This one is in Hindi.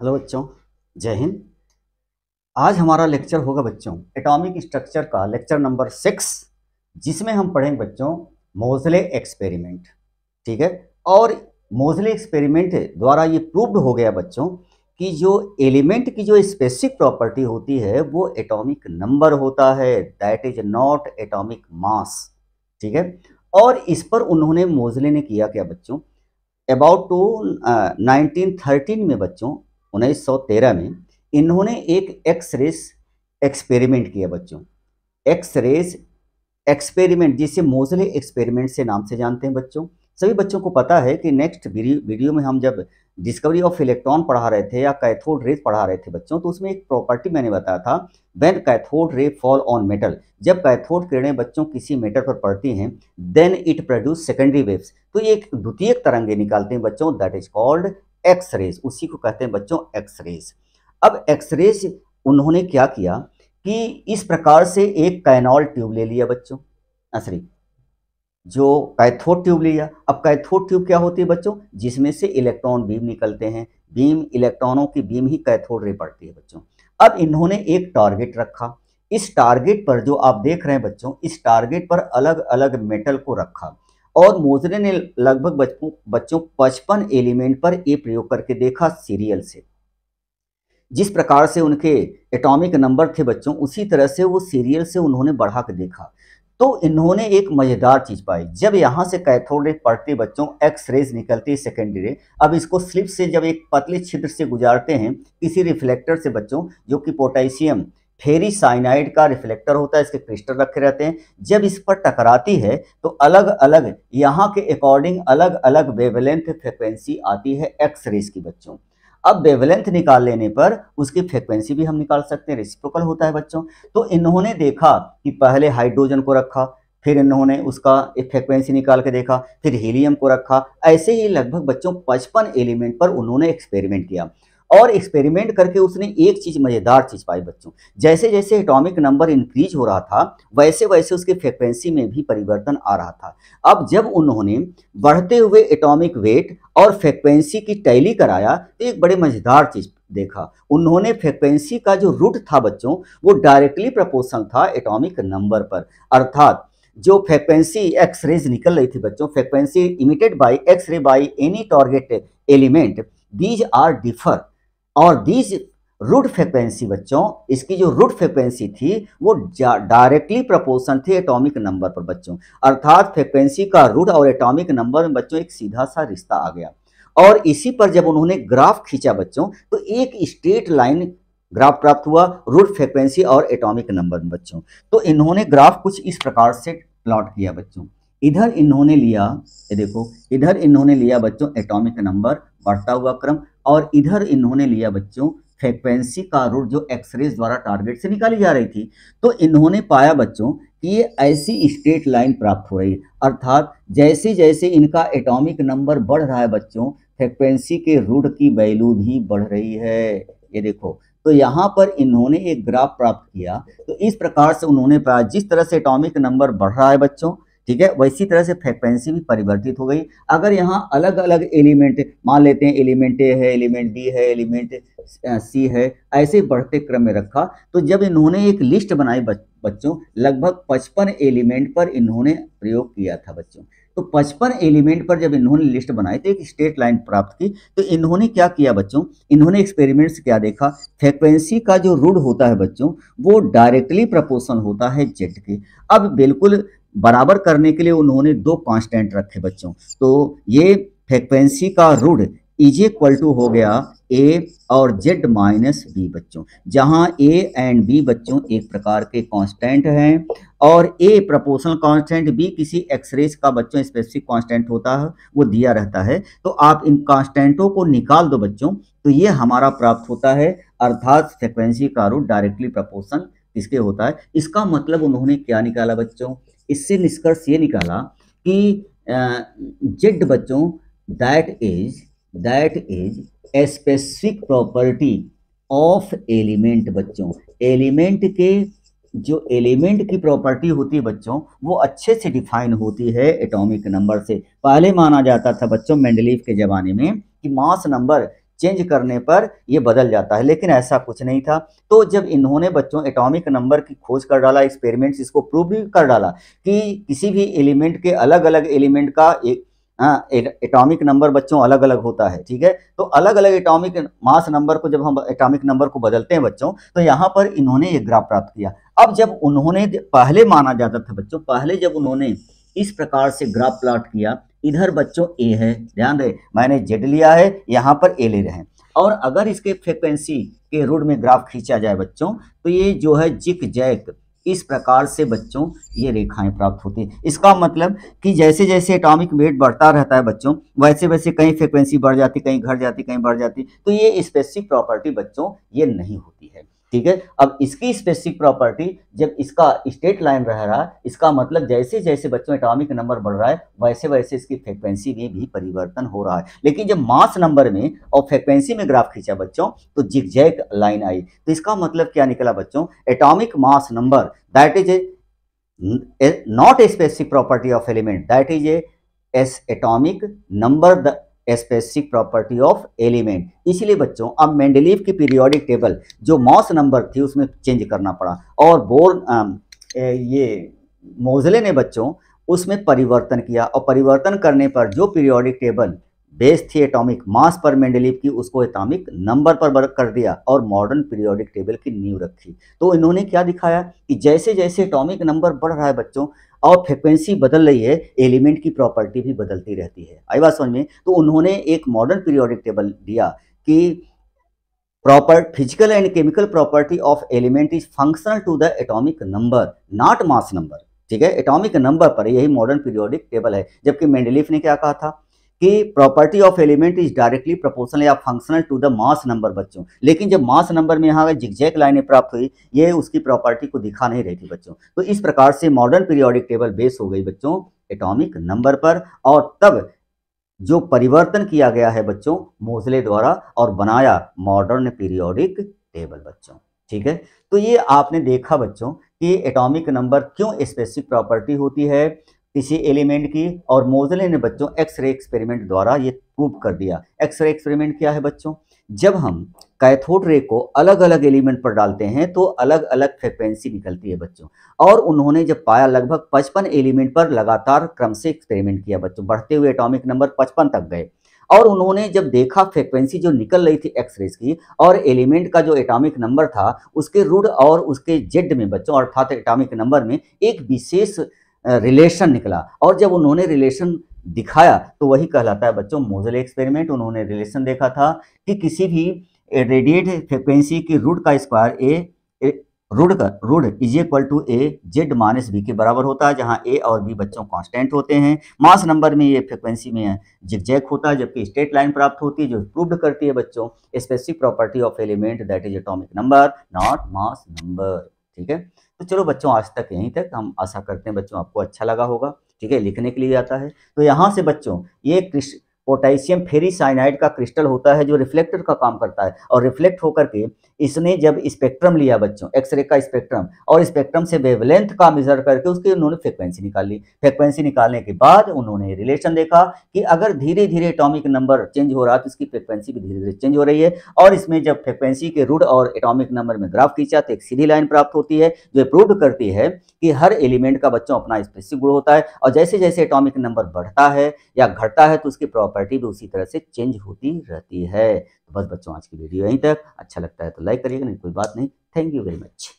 हेलो बच्चों जय हिंद आज हमारा लेक्चर होगा बच्चों एटॉमिक स्ट्रक्चर का लेक्चर नंबर सिक्स जिसमें हम पढ़ेंगे बच्चों मोजले एक्सपेरिमेंट ठीक है और मोजले एक्सपेरिमेंट द्वारा ये प्रूव्ड हो गया बच्चों कि जो एलिमेंट की जो स्पेसिफिक प्रॉपर्टी होती है वो एटॉमिक नंबर होता है that is not atomic mass ठीक है और इस पर उन्होंने मोजले ने किया क्या बच्चों अबाउट टू नाइनटीन थर्टीन में बच्चों 1913 में इन्होंने एक एक्स रेस एक्सपेरिमेंट किया बच्चों एक्स रेस एक्सपेरिमेंट जिसे मोजले एक्सपेरिमेंट से नाम से जानते हैं बच्चों सभी बच्चों को पता है कि नेक्स्ट वीडियो में हम जब डिस्कवरी ऑफ इलेक्ट्रॉन पढ़ा रहे थे या कैथोड रे पढ़ा रहे थे बच्चों तो उसमें एक प्रॉपर्टी मैंने बताया था when cathode ray fall on metal जब कैथोड किरणें बच्चों किसी मेटल पर पड़ती हैं then it produce secondary waves तो ये एक द्वितीय तरंगे निकालते हैं बच्चों that is called X rays उसी को कहते हैं बच्चों एक्स रेज अब एक्स रेज उन्होंने क्या किया कि इस प्रकार से एक कैनॉल ट्यूब ले लिया बच्चों असरी हाँ, जो कैथोड ट्यूब लिया अब कैथोड ट्यूब क्या होती है बच्चों जिसमें से इलेक्ट्रॉन बीम निकलते हैं बीम इलेक्ट्रॉनों की बीम ही कैथोड रे पड़ती है बच्चों अब इन्होंने एक टारगेट रखा इस टारगेट पर जो आप देख रहे हैं बच्चों इस टारगेट पर अलग अलग मेटल को रखा और मोजरे ने लगभग बच्चों पचपन एलिमेंट पर ये प्रयोग करके देखा सीरियल से जिस प्रकार से उनके एटॉमिक नंबर थे बच्चों उसी तरह से वो सीरियल से उन्होंने बढ़ा के देखा तो इन्होंने एक मज़ेदार चीज़ पाई जब यहाँ से कैथोड रे पढ़ते बच्चों एक्स रेज निकलते सेकेंडरी रे अब इसको स्लिप से जब एक पतले छिद्र से गुजारते हैं किसी रिफ्लेक्टर से बच्चों जो कि पोटेशियम फेरी साइनाइड का रिफ्लेक्टर होता है इसके क्रिस्टल रखे रहते हैं जब इस पर टकराती है तो अलग अलग यहाँ के अकॉर्डिंग अलग अलग वेवलेंथ फ्रिक्वेंसी आती है एक्स रेस की बच्चों अब वेवलेंथ निकाल लेने पर उसकी फ्रिक्वेंसी भी हम निकाल सकते हैं रेसिप्रोकल होता है बच्चों तो इन्होंने देखा कि पहले हाइड्रोजन को रखा फिर इन्होंने उसका एक फ्रिक्वेंसी निकाल के देखा फिर हीलियम को रखा ऐसे ही लगभग बच्चों पचपन एलिमेंट पर उन्होंने एक्सपेरिमेंट किया और एक्सपेरिमेंट करके उसने एक चीज़ मज़ेदार चीज़ पाई बच्चों जैसे जैसे एटॉमिक नंबर इंक्रीज हो रहा था वैसे वैसे उसके फ्रिक्वेंसी में भी परिवर्तन आ रहा था अब जब उन्होंने बढ़ते हुए एटॉमिक वेट और फ्रिक्वेंसी की टैली कराया तो एक बड़े मज़ेदार चीज़ देखा उन्होंने फ्रिक्वेंसी का जो रूट था बच्चों वो डायरेक्टली प्रपोर्शनल था एटॉमिक नंबर पर अर्थात जो फ्रिक्वेंसी एक्स रेज निकल रही थी बच्चों frequency emitted by X ray by any target element these are differ और दीज रूट फ्रिक्वेंसी बच्चों इसकी जो रूट फ्रिक्वेंसी थी वो डायरेक्टली प्रपोर्शन थे एटॉमिक नंबर पर बच्चों अर्थात फ्रिक्वेंसी का रूट और एटॉमिक नंबर में बच्चों एक सीधा सा रिश्ता आ गया और इसी पर जब उन्होंने ग्राफ खींचा बच्चों तो एक स्ट्रेट लाइन ग्राफ प्राप्त हुआ रूट फ्रिक्वेंसी और एटॉमिक नंबर में बच्चों तो इन्होंने ग्राफ कुछ इस प्रकार से प्लॉट किया बच्चों इधर इन्होंने लिया ये देखो इधर इन्होंने लिया बच्चों एटॉमिक नंबर बढ़ता हुआ क्रम और इधर इन्होंने लिया बच्चों फ्रिक्वेंसी का रूट जो एक्सरेज द्वारा टारगेट से निकाली जा रही थी तो इन्होंने पाया बच्चों कि ये ऐसी स्ट्रेट लाइन प्राप्त हो रही है अर्थात जैसे जैसे इनका एटॉमिक नंबर बढ़ रहा है बच्चों फ्रिक्वेंसी के रूट की वैल्यू भी बढ़ रही है ये देखो तो यहाँ पर इन्होंने एक ग्राफ प्राप्त किया तो इस प्रकार से उन्होंने पाया जिस तरह से एटॉमिक नंबर बढ़ रहा है बच्चों ठीक है वैसी तरह से फ्रिक्वेंसी भी परिवर्तित हो गई अगर यहाँ अलग अलग एलिमेंट मान लेते हैं एलिमेंट ए है एलिमेंट बी है एलिमेंट सी है ऐसे बढ़ते क्रम में रखा तो जब इन्होंने एक लिस्ट बनाई बच्चों लगभग पचपन एलिमेंट पर इन्होंने प्रयोग किया था बच्चों तो पचपन एलिमेंट पर जब इन्होंने लिस्ट बनाई तो एक स्टेट लाइन प्राप्त की तो इन्होंने क्या किया बच्चों इन्होंने एक्सपेरिमेंट्स क्या देखा फ्रिक्वेंसी का जो रूड होता है बच्चों वो डायरेक्टली प्रपोर्शन होता है जेड के अब बिल्कुल बराबर करने के लिए उन्होंने दो कांस्टेंट रखे बच्चों तो ये फ्रिक्वेंसी का रूड इज इक्वल टू हो गया ए और जेड माइनस बी बच्चों जहां ए एंड बी बच्चों एक प्रकार के कांस्टेंट हैं और ए प्रपोर्शनल कांस्टेंट बी किसी एक्सरेज का बच्चों स्पेसिफिक कांस्टेंट होता है वो दिया रहता है तो आप इन कांस्टेंटों को निकाल दो बच्चों तो ये हमारा प्राप्त होता है अर्थात फ्रिक्वेंसी का रूट डायरेक्टली प्रपोशन किसके होता है इसका मतलब उन्होंने क्या निकाला बच्चों इससे निष्कर्ष ये निकाला कि जेड बच्चों that is that is a specific property of element बच्चों एलिमेंट के जो एलिमेंट की प्रॉपर्टी होती है बच्चों वो अच्छे से डिफाइन होती है एटॉमिक नंबर से पहले माना जाता था बच्चों मेंडलीव के ज़माने में कि मास नंबर चेंज करने पर ये बदल जाता है लेकिन ऐसा कुछ नहीं था तो जब इन्होंने बच्चों एटॉमिक नंबर की खोज कर डाला एक्सपेरिमेंट्स इसको प्रूव भी कर डाला कि किसी भी एलिमेंट के अलग अलग एलिमेंट का एक हाँ, एटॉमिक नंबर बच्चों अलग अलग होता है ठीक है तो अलग अलग एटॉमिक मास नंबर को जब हम एटॉमिक नंबर को बदलते हैं बच्चों तो यहाँ पर इन्होंने ये ग्राफ प्राप्त किया अब जब उन्होंने पहले माना जाता था बच्चों पहले जब उन्होंने इस प्रकार से ग्राफ प्लाट किया इधर बच्चों ए है ध्यान रहे मैंने जेड लिया है यहाँ पर ए ले रहे हैं और अगर इसके फ्रिक्वेंसी के रूड में ग्राफ खींचा जाए बच्चों तो ये जो है जिक जैक इस प्रकार से बच्चों ये रेखाएं प्राप्त होती हैं इसका मतलब कि जैसे जैसे एटॉमिक वेट बढ़ता रहता है बच्चों वैसे वैसे कहीं फ्रिक्वेंसी बढ़ जाती कहीं घट जाती कहीं बढ़ जाती तो ये स्पेसिफिक प्रॉपर्टी बच्चों ये नहीं होती है ठीक है अब इसकी स्पेसिफिक प्रॉपर्टी जब इसका स्टेट लाइन रह रहा है इसका मतलब जैसे जैसे बच्चों एटॉमिक नंबर बढ़ रहा है वैसे वैसे इसकी फ्रिक्वेंसी में भी परिवर्तन हो रहा है लेकिन जब मास नंबर में और फ्रिक्वेंसी में ग्राफ खींचा बच्चों तो जिगजैग लाइन आई तो इसका मतलब क्या निकला बच्चों atomic mass number that is a not a specific property of element that is a as atomic number specific property of element इसलिए बच्चों अब मेंडलीव की पीरियोडिक टेबल जो मॉस नंबर थी उसमें चेंज करना पड़ा और बोर्न ये मोजले ने बच्चों उसमें परिवर्तन किया और परिवर्तन करने पर जो पीरियोडिक टेबल बेस थी एटॉमिक मास पर मेंडलीव की उसको एटॉमिक नंबर पर वर्क कर दिया और मॉडर्न पीरियोडिक टेबल की नींव रखी तो इन्होंने क्या दिखाया कि जैसे जैसे एटॉमिक नंबर बढ़ रहा है बच्चों और फ्रिक्वेंसी बदल रही है एलिमेंट की प्रॉपर्टी भी बदलती रहती है आई बात समझ में तो उन्होंने एक मॉडर्न पीरियोडिक टेबल दिया कि proper physical and chemical property of element is functional to the atomic number not mass number ठीक है एटॉमिक नंबर पर यही मॉडर्न पीरियोडिक टेबल है जबकि मेंडलीफ ने क्या कहा था कि property of element is directly proportional या functional to the mass number बच्चों लेकिन जब मास नंबर में यहाँ जिगजैक लाइनें प्राप्त हुई ये उसकी प्रॉपर्टी को दिखा नहीं रही थी बच्चों तो इस प्रकार से मॉडर्न पीरियोडिक टेबल बेस हो गई बच्चों एटॉमिक नंबर पर और तब जो परिवर्तन किया गया है बच्चों मोजले द्वारा और बनाया मॉडर्न पीरियोडिक टेबल बच्चों ठीक है तो ये आपने देखा बच्चों कि एटॉमिक नंबर क्यों स्पेसिफिक प्रॉपर्टी होती है किसी एलिमेंट की और मोजले ने बच्चों एक्सरे एक्सपेरिमेंट द्वारा ये प्रूव कर दिया एक्सरे एक्सपेरिमेंट क्या है बच्चों जब हम कैथोड रे को अलग अलग एलिमेंट पर डालते हैं तो अलग अलग फ्रिक्वेंसी निकलती है बच्चों और उन्होंने जब पाया लगभग 55 एलिमेंट पर लगातार क्रम से एक्सपेरिमेंट किया बच्चों बढ़ते हुए एटॉमिक नंबर 55 तक गए और उन्होंने जब देखा फ्रिक्वेंसी जो निकल रही थी एक्सरेज की और एलिमेंट का जो एटॉमिक नंबर था उसके रूड और उसके जेड में बच्चों अर्थात एटॉमिक नंबर में एक विशेष रिलेशन निकला और जब उन्होंने रिलेशन दिखाया तो वही कहलाता है बच्चों मोजल एक्सपेरिमेंट उन्होंने रिलेशन देखा था कि किसी भी रेडिएट फ्रिक्वेंसी की रूट का स्क्वायर ए, रूड का root is equal to a Z minus B के बराबर होता है जहां ए और बी बच्चों कांस्टेंट होते हैं मास नंबर में ये फ्रिक्वेंसी में जिगजैक होता है जबकि स्ट्रेट लाइन प्राप्त होती है जो प्रूव्ड करती है बच्चों specific property of element that is atomic number not mass number ठीक है तो चलो बच्चों आज तक यहीं तक हम आशा करते हैं बच्चों आपको अच्छा लगा होगा ठीक है लिखने के लिए आता है तो यहाँ से बच्चों ये पोटेशियम फेरी साइनाइड का क्रिस्टल होता है जो रिफ्लेक्टर का काम करता है और रिफ्लेक्ट होकर के इसने जब स्पेक्ट्रम लिया बच्चों एक्सरे का स्पेक्ट्रम और स्पेक्ट्रम से वेवलेंथ का मेजर करके उसकी उन्होंने फ्रिक्वेंसी निकाल ली फ्रिक्वेंसी निकालने के बाद उन्होंने रिलेशन देखा कि अगर धीरे धीरे एटॉमिक नंबर चेंज हो रहा तो इसकी फ्रिक्वेंसी भी धीरे धीरे चेंज हो रही है और इसमें जब फ्रिक्वेंसी के रूड और एटॉमिक नंबर में ग्राफ खींचा तो एक सीधी लाइन प्राप्त होती है जो प्रूव करती है कि हर एलिमेंट का बच्चों अपना स्पेसिफिक गुण होता है और जैसे जैसे एटॉमिक नंबर बढ़ता है या घटता है तो उसकी प्रॉपर्टी भी उसी तरह से चेंज होती रहती है तो बस बच्चों आज की वीडियो यहीं तक अच्छा लगता है तो लाइक करिएगा नहीं कोई बात नहीं थैंक यू वेरी मच